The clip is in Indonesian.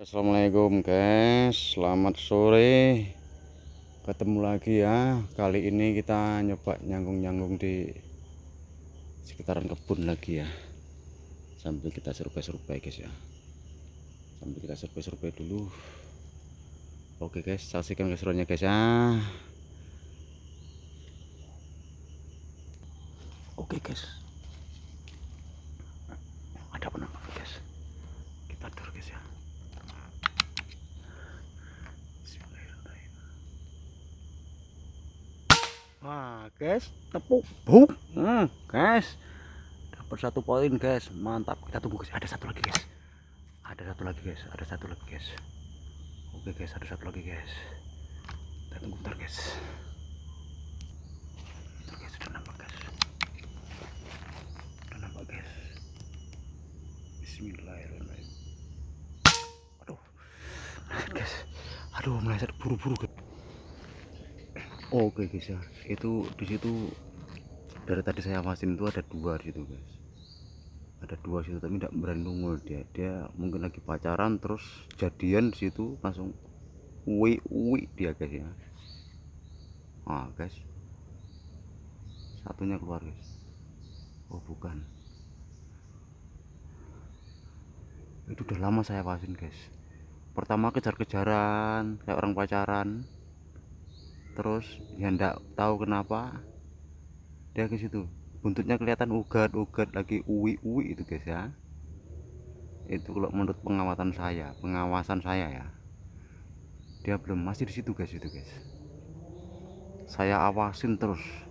Assalamualaikum guys selamat sore ketemu lagi ya kali ini kita nyoba nyanggung-nyanggung di sekitaran kebun lagi ya sambil kita survei-survei guys ya sambil kita survei-survei dulu oke guys saksikan keseruannya guys ya oke guys ada penampak guys kita dur guys ya Wah, guys, tepuk buk. Hmm, guys. Dapat satu poin, guys. Mantap. Kita tunggu, guys. Ada satu lagi, guys. Ada satu lagi, guys. Ada satu lagi, guys. Oke, guys, ada satu lagi, guys. Kita tunggu bentar, guys. Sudah nampak, guys. Sudah nampak, guys. Bismillahirrahmanirrahim. Aduh. guys. Aduh, meleset buru-buru, guys. Oh, oke guys ya itu disitu dari tadi saya masin itu ada dua gitu guys ada dua situ tapi tidak berani nunggu dia dia mungkin lagi pacaran terus jadian di situ langsung uwi uwi dia guys ya ah guys satunya keluar guys oh bukan itu udah lama saya pasin guys pertama kejar-kejaran kayak orang pacaran terus ya ndak tahu kenapa dia ke situ buntutnya kelihatan ugat-ugat lagi uwi-uwi itu guys ya itu kalau menurut pengawatan saya pengawasan saya ya dia belum masih di situ guys itu guys saya awasin terus